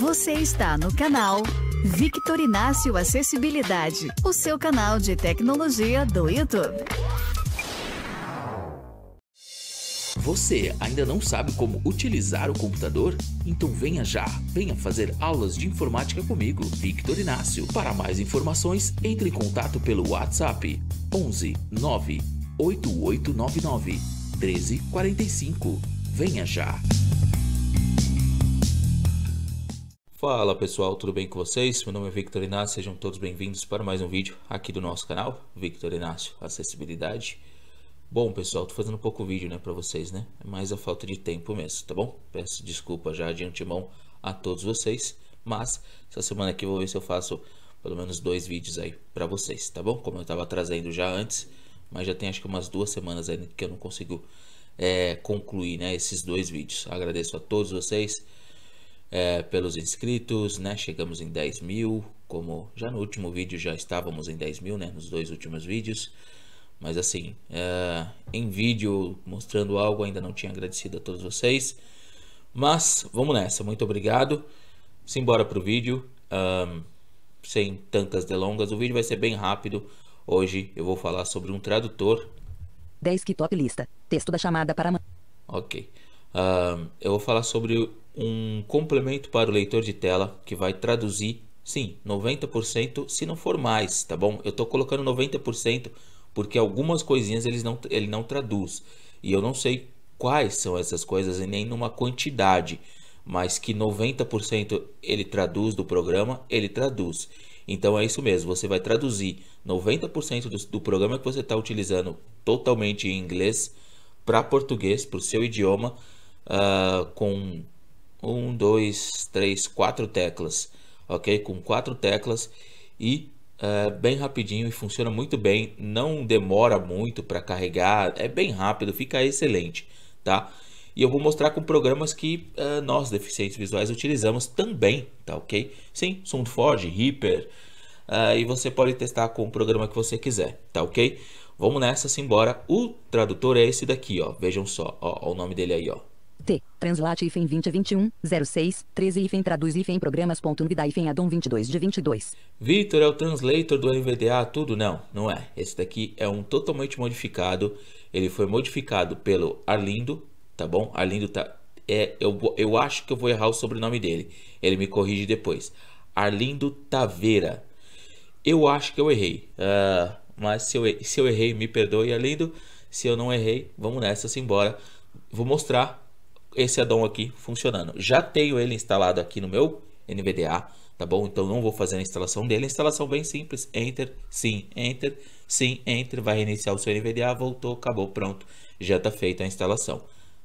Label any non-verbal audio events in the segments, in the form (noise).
Você está no canal Victor Inácio Acessibilidade, o seu canal de tecnologia do YouTube. Você ainda não sabe como utilizar o computador? Então venha já, venha fazer aulas de informática comigo, Victor Inácio. Para mais informações, entre em contato pelo WhatsApp 11 9 8899 1345. Venha já! Fala pessoal, tudo bem com vocês? Meu nome é Victor Inácio, sejam todos bem-vindos para mais um vídeo aqui do nosso canal, Victor Inácio Acessibilidade. Bom pessoal, tô fazendo pouco vídeo né, para vocês, né? É mais a falta de tempo mesmo, tá bom? Peço desculpa já de antemão a todos vocês, mas essa semana aqui eu vou ver se eu faço pelo menos dois vídeos aí para vocês, tá bom? Como eu estava trazendo já antes, mas já tem acho que umas duas semanas ainda que eu não consigo é, concluir né, esses dois vídeos. Agradeço a todos vocês é, pelos inscritos, né? Chegamos em 10 mil, como já no último vídeo já estávamos em 10 mil, né? Nos dois últimos vídeos. Mas assim, é, em vídeo mostrando algo, ainda não tinha agradecido a todos vocês. Mas vamos nessa, muito obrigado. Simbora pro vídeo, um, sem tantas delongas. O vídeo vai ser bem rápido. Hoje eu vou falar sobre um tradutor. 10 que top lista. Texto da chamada para... Ok. Uh, eu vou falar sobre um complemento para o leitor de tela que vai traduzir, sim, 90%, se não for mais, tá bom? Eu estou colocando 90% porque algumas coisinhas ele não, ele não traduz. E eu não sei quais são essas coisas e nem numa quantidade, mas que 90% ele traduz do programa, ele traduz. Então é isso mesmo, você vai traduzir 90% do, do programa que você está utilizando totalmente em inglês para português, para o seu idioma, uh, com um, dois, três, quatro teclas, ok? Com quatro teclas e uh, bem rapidinho e funciona muito bem. Não demora muito para carregar, é bem rápido, fica excelente, tá? E eu vou mostrar com programas que uh, nós deficientes visuais utilizamos também, tá ok? Sim, SoundForge, Reaper, uh, e você pode testar com o programa que você quiser, tá ok? Vamos nessa, simbora. O tradutor é esse daqui, ó. Vejam só, ó, ó o nome dele aí, ó. T. Translate IFEM 2021, 06, 13 IFEM Traduz IFEM Programas.NVDA IFEM Adon 22 de 22. Victor é o translator do NVDA tudo? Não, não é. Esse daqui é um totalmente modificado. Ele foi modificado pelo Arlindo, tá bom? Arlindo tá... É, eu, eu acho que eu vou errar o sobrenome dele. Ele me corrige depois. Arlindo Taveira. Eu acho que eu errei. Uh, mas se eu, se eu errei, me perdoe, Arlindo. Se eu não errei, vamos nessa, simbora. Vou mostrar esse addon aqui funcionando. Já tenho ele instalado aqui no meu NVDA, tá bom? Então não vou fazer a instalação dele. A instalação bem simples, enter, sim, enter, sim, enter, vai reiniciar o seu NVDA, voltou, acabou, pronto, já está feita a instalação.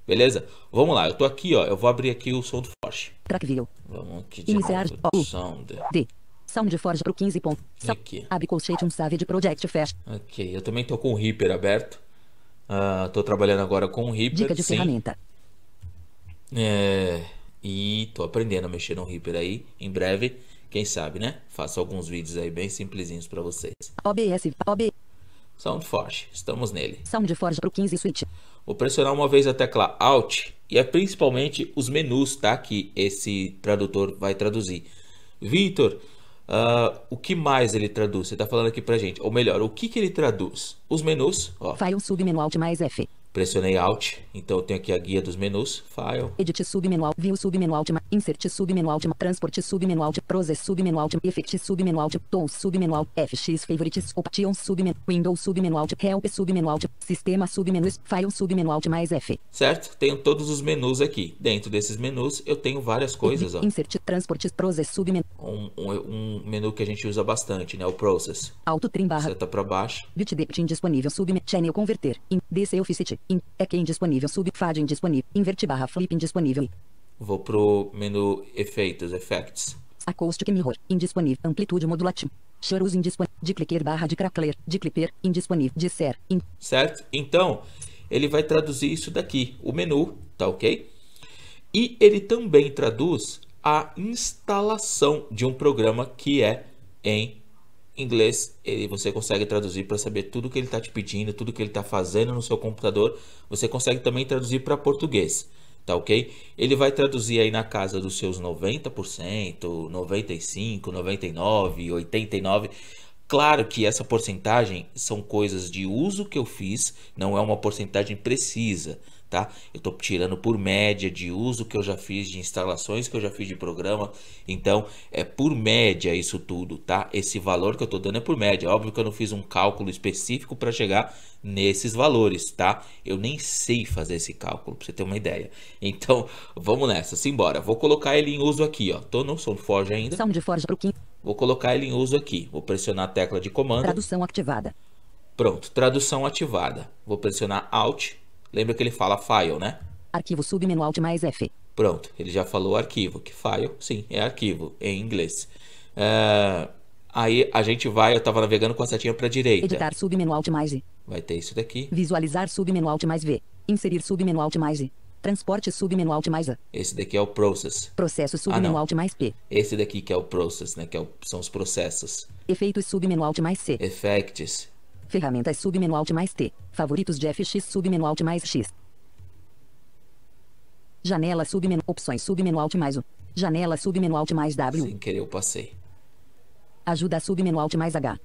Beleza? Vamos lá, eu tô aqui, ó, eu vou abrir aqui o som do Forge. View. Vamos aqui de Iniciar novo, sound. D. SoundForge Pro 15. Ponto. Aqui. Abicolchate um save de Project Fest. Ok, eu também tô com o Reaper aberto. Uh, tô trabalhando agora com o Reaper. Dica de sim. ferramenta. É, e tô aprendendo a mexer no Reaper aí. Em breve, quem sabe, né? Faço alguns vídeos aí bem simplesinhos para vocês. OBS, OB. SoundForge, estamos nele. SoundForge Pro 15 Switch. Vou pressionar uma vez a tecla Alt e é principalmente os menus, tá? Que esse tradutor vai traduzir. Vitor, uh, o que mais ele traduz? Você tá falando aqui pra gente. Ou melhor, o que que ele traduz? Os menus, ó. File submenu Alt mais F. Pressionei Alt, então eu tenho aqui a guia dos menus, File. Edit submenu Alt, View submenu Alt, Insert submenu Alt, Transport submenu Alt, Process submenu Alt, Effect submenu Alt, Tools submenu Alt, FX Favorites, Options submenu, Windows submenu Alt, Help submenu Alt, Sistema submenus, File submenu Alt mais F. Certo? Tenho todos os menus aqui. Dentro desses menus eu tenho várias coisas, ó. Insert, Transport, Process submenu. Um, um, um menu que a gente usa bastante, né? O Process. Alto trim barra. Seta pra baixo. Bit disponível submenu, Channel converter, in, DC Office In, é quem disponível. Subfade indisponível. Inverte barra flip indisponível. Vou pro menu efeitos, effects. Acoustic Mirror, indisponível. Amplitude modulativo. Chorus indisponível. De clicker barra de crackler. De clipper, indisponível. De ser. In... Certo? Então, ele vai traduzir isso daqui, o menu, tá ok? E ele também traduz a instalação de um programa que é em inglês ele, você consegue traduzir para saber tudo que ele está te pedindo, tudo que ele está fazendo no seu computador. Você consegue também traduzir para português, tá ok? Ele vai traduzir aí na casa dos seus 90%, 95%, 99%, 89%. Claro que essa porcentagem são coisas de uso que eu fiz, não é uma porcentagem precisa tá? Eu estou tirando por média de uso que eu já fiz, de instalações que eu já fiz de programa. Então, é por média isso tudo, tá? Esse valor que eu estou dando é por média. Óbvio que eu não fiz um cálculo específico para chegar nesses valores, tá? Eu nem sei fazer esse cálculo, para você ter uma ideia. Então, vamos nessa, simbora. Vou colocar ele em uso aqui, ó. Tô no SoundForge ainda. SoundForge pro Vou colocar ele em uso aqui. Vou pressionar a tecla de comando. Tradução ativada. Pronto, tradução ativada. Vou pressionar Alt Lembra que ele fala file, né? Arquivo submenu alt mais F. Pronto, ele já falou arquivo, que file, sim, é arquivo em inglês. Uh, aí a gente vai, eu estava navegando com a setinha para direita. Editar submenu alt mais I. Vai ter isso daqui. Visualizar submenu alt mais V. Inserir submenu alt mais I. Transporte submenu alt mais A. Esse daqui é o process. Processo submenu ah, alt mais P. Esse daqui que é o process, né? Que é o, são os processos. Efeitos submenu alt mais C. Effects. Ferramentas submenu Alt mais T. Favoritos de FX submenu Alt mais X. Janela submenu Opções submenu Alt mais U. Janela submenu Alt mais W. Sem querer eu passei. Ajuda submenu Alt mais H.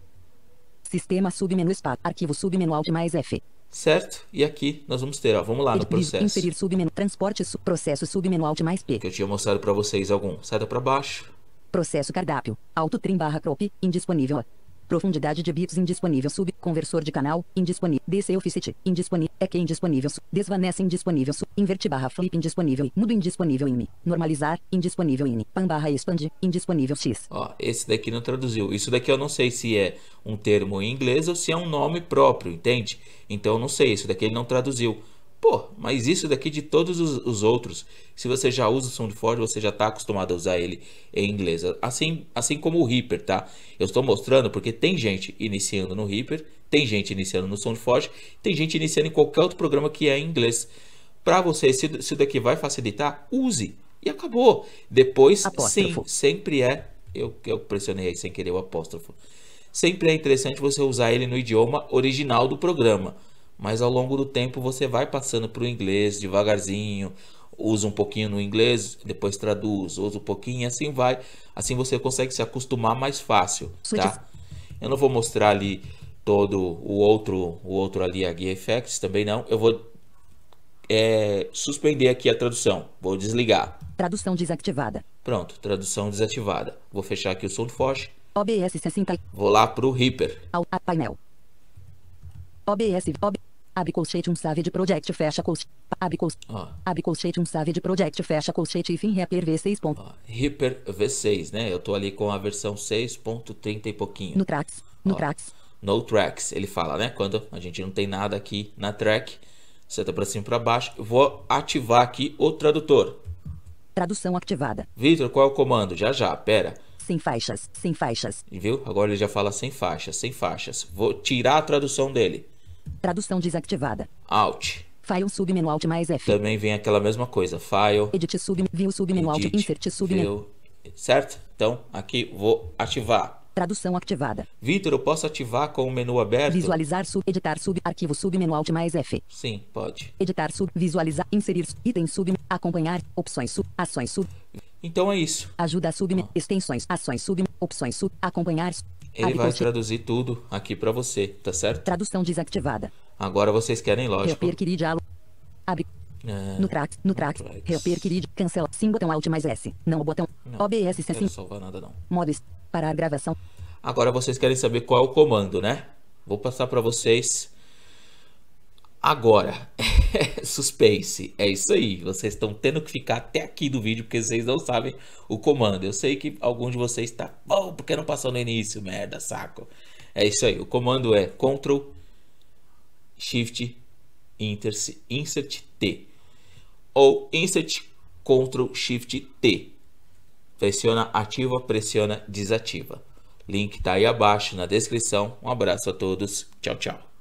Sistema submenu Espaço. Arquivo submenu Alt mais F. Certo? E aqui nós vamos ter, ó, vamos lá no processo. Inserir submenu transporte su, processo submenu alt mais P. Que eu tinha mostrado para vocês algum. Seta para baixo. Processo cardápio. Auto trim barra crop. Indisponível. Profundidade de bits indisponível. Sub. Conversor de canal. Indisponível. DC Officity. Indisponível. É que indisponível. Desvanece indisponível. Sub. Inverte barra flip indisponível. Mudo indisponível in. Normalizar. Indisponível in. Pan barra expand. Indisponível x. Ó, esse daqui não traduziu. Isso daqui eu não sei se é um termo em inglês ou se é um nome próprio, entende? Então eu não sei. Isso daqui ele não traduziu. Pô, mas isso daqui de todos os, os, outros. Se você já usa o SoundForge, você já está acostumado a usar ele em inglês. Assim, assim como o Reaper, tá? Eu estou mostrando porque tem gente iniciando no Reaper, tem gente iniciando no SoundForge, tem gente iniciando em qualquer outro programa que é em inglês. Para você, se isso daqui vai facilitar, use. E acabou. Depois, apóstrofo. sim, sempre é... Eu, eu pressionei aí sem querer o apóstrofo. Sempre é interessante você usar ele no idioma original do programa mas ao longo do tempo você vai passando para o inglês devagarzinho, usa um pouquinho no inglês, depois traduz, usa um pouquinho, assim vai. Assim você consegue se acostumar mais fácil, tá? Eu não vou mostrar ali todo o outro, o outro ali a Gear Effects também não. Eu vou é, suspender aqui a tradução, vou desligar. Tradução desativada. Pronto, tradução desativada. Vou fechar aqui o SoundForge. OBS 60. Vou lá pro Reaper. Ao painel. OBS, OB, abre colchete um save de project, fecha colchete, abre colchete, oh. abre colchete um save de project, fecha colchete e fim Reaper V6. Ponto. Oh. Reaper V6, né? Eu tô ali com a versão 6.30 e pouquinho. No tracks, no oh. tracks. No tracks, ele fala, né? Quando a gente não tem nada aqui na track, seta para cima para baixo. Eu vou ativar aqui o tradutor. Tradução ativada. Vitor, qual é o comando? Já já, pera. Sem faixas, sem faixas. Viu? Agora ele já fala sem faixas, sem faixas. Vou tirar a tradução dele. Tradução desativada. Alt. File submenu Alt mais F. Também vem aquela mesma coisa. File. Edit sub. View submenu Alt. Insert submenu. Certo? Então, aqui vou ativar. Tradução ativada. Vitor, eu posso ativar com o menu aberto? Visualizar sub, editar sub, arquivo submenu alt mais F. Sim, pode. Editar sub, visualizar, inserir item sub, acompanhar, opções sub, ações sub. Então é isso. Ajuda sub, ah. extensões, ações sub, opções sub, acompanhar, ele vai traduzir tudo aqui para você, tá certo? Tradução desativada. Agora vocês querem, lógico. Abre. É, no track, no track, Reaper, querido, cancela, sim botão alt mais S, não o botão, não, OBS Não, sim. salvar nada não. Modos, parar gravação. Agora vocês querem saber qual é o comando, né? Vou passar para vocês agora. (laughs) Suspense, é isso aí. Vocês estão tendo que ficar até aqui do vídeo porque vocês não sabem o comando. Eu sei que algum de vocês está oh, porque não passou no início, merda, saco. É isso aí. O comando é Ctrl Shift Insert, insert T ou Insert Ctrl Shift T. Pressiona ativa, pressiona desativa. Link tá aí abaixo na descrição. Um abraço a todos. Tchau, tchau.